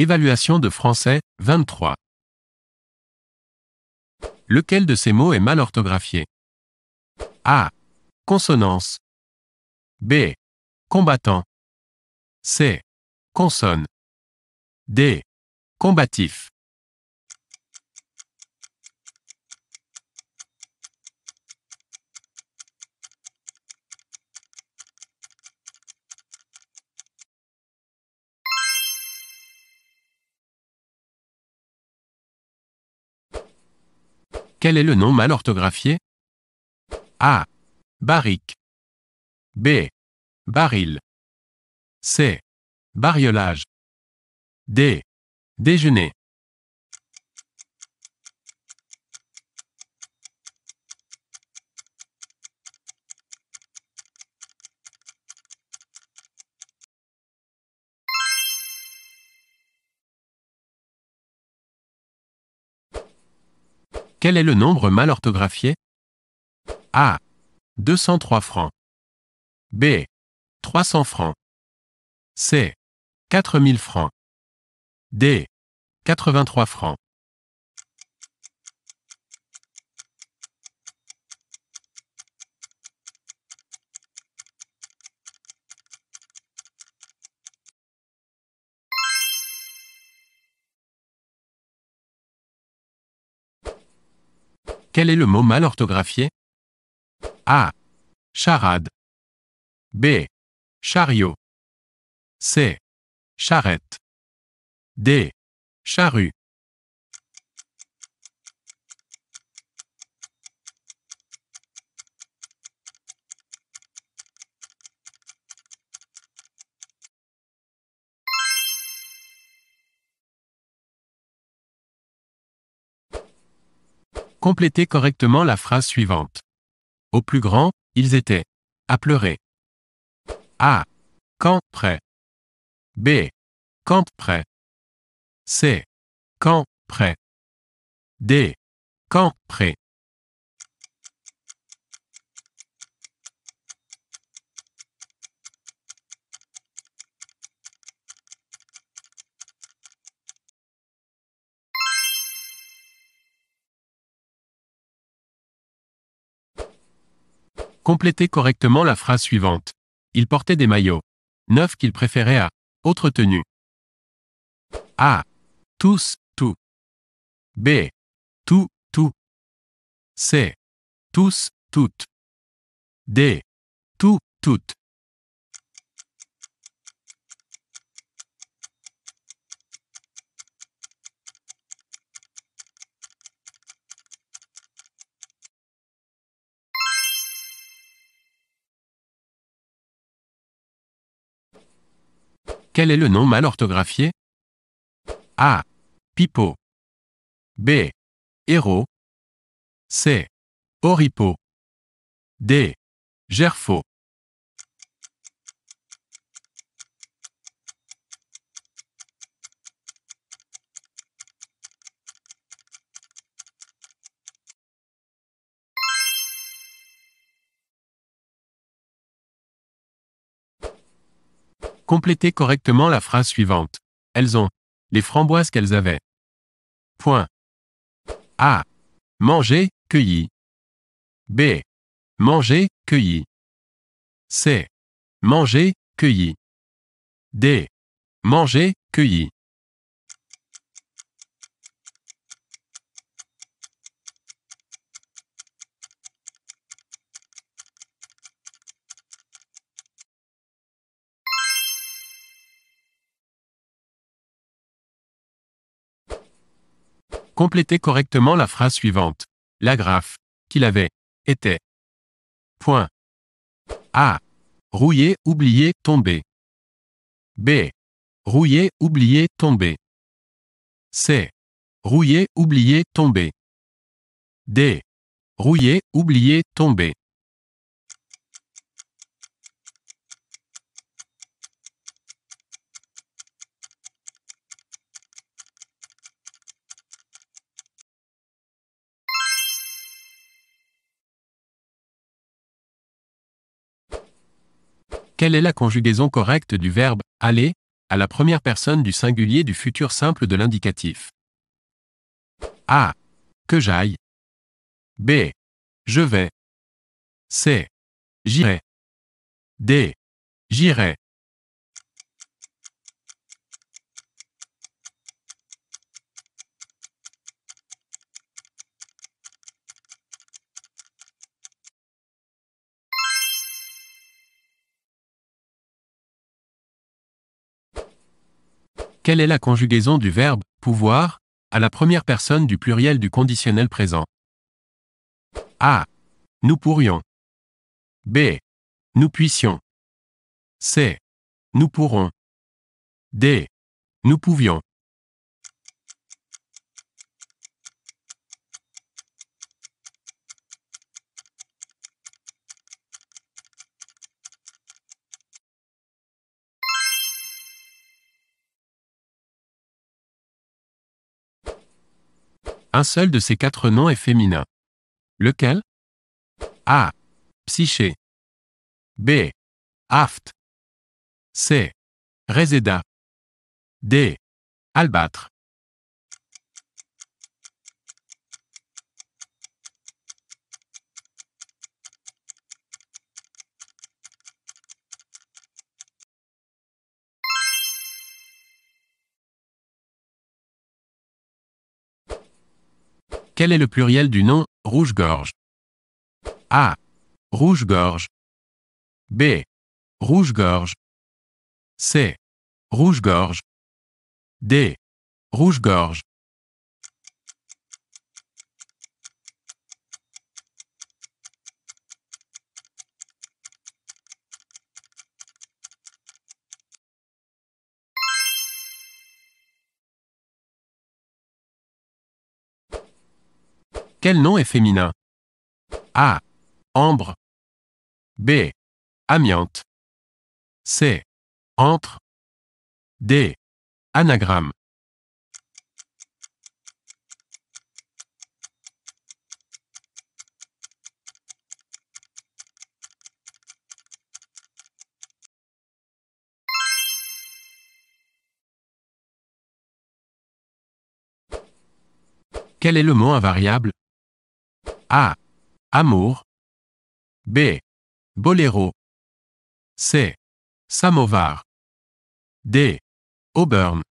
Évaluation de français, 23. Lequel de ces mots est mal orthographié A. Consonance. B. Combattant. C. Consonne. D. Combatif. Quel est le nom mal orthographié A. Barrique. B. Baril. C. Bariolage. D. Déjeuner. Quel est le nombre mal orthographié A. 203 francs. B. 300 francs. C. 4000 francs. D. 83 francs. Quel est le mot mal orthographié A. Charade. B. Chariot. C. Charrette. D. Charrue. Complétez correctement la phrase suivante. Au plus grand, ils étaient. À pleurer. A. Quand prêt. B. Quand prêt. C. Quand prêt. D. Quand prêt. Complétez correctement la phrase suivante. Il portait des maillots. Neuf qu'il préférait à autre tenue. A. Tous, tout. B. Tout, tout. C. Tous, toutes. D. Tout, toutes. Quel est le nom mal orthographié A. Pipo. B. Héros. C. Oripo. D. Gerfo. Complétez correctement la phrase suivante. Elles ont les framboises qu'elles avaient. Point. A. Manger, cueilli. B. Manger, cueilli. C. Manger, cueilli. D. Manger, cueilli. Complétez correctement la phrase suivante. La graphe qu'il avait, était. Point. A. Rouillé, oublié, tombé. B. Rouillé, oublié, tombé. C. Rouillé, oublié, tombé. D. Rouillé, oublié, tombé. Quelle est la conjugaison correcte du verbe aller à la première personne du singulier du futur simple de l'indicatif A. Que j'aille. B. Je vais. C. J'irai. D. J'irai. Quelle est la conjugaison du verbe pouvoir à la première personne du pluriel du conditionnel présent A. Nous pourrions. B. Nous puissions. C. Nous pourrons. D. Nous pouvions. Un seul de ces quatre noms est féminin. Lequel A. Psyché. B. Aft. C. Reseda. D. Albâtre. Quel est le pluriel du nom rouge-gorge A. Rouge-gorge. B. Rouge-gorge. C. Rouge-gorge. D. Rouge-gorge. Quel nom est féminin A. Ambre. B. Amiante. C. Entre. D. Anagramme. Quel est le mot invariable a. Amour. B. Boléro. C. Samovar. D. Auburn.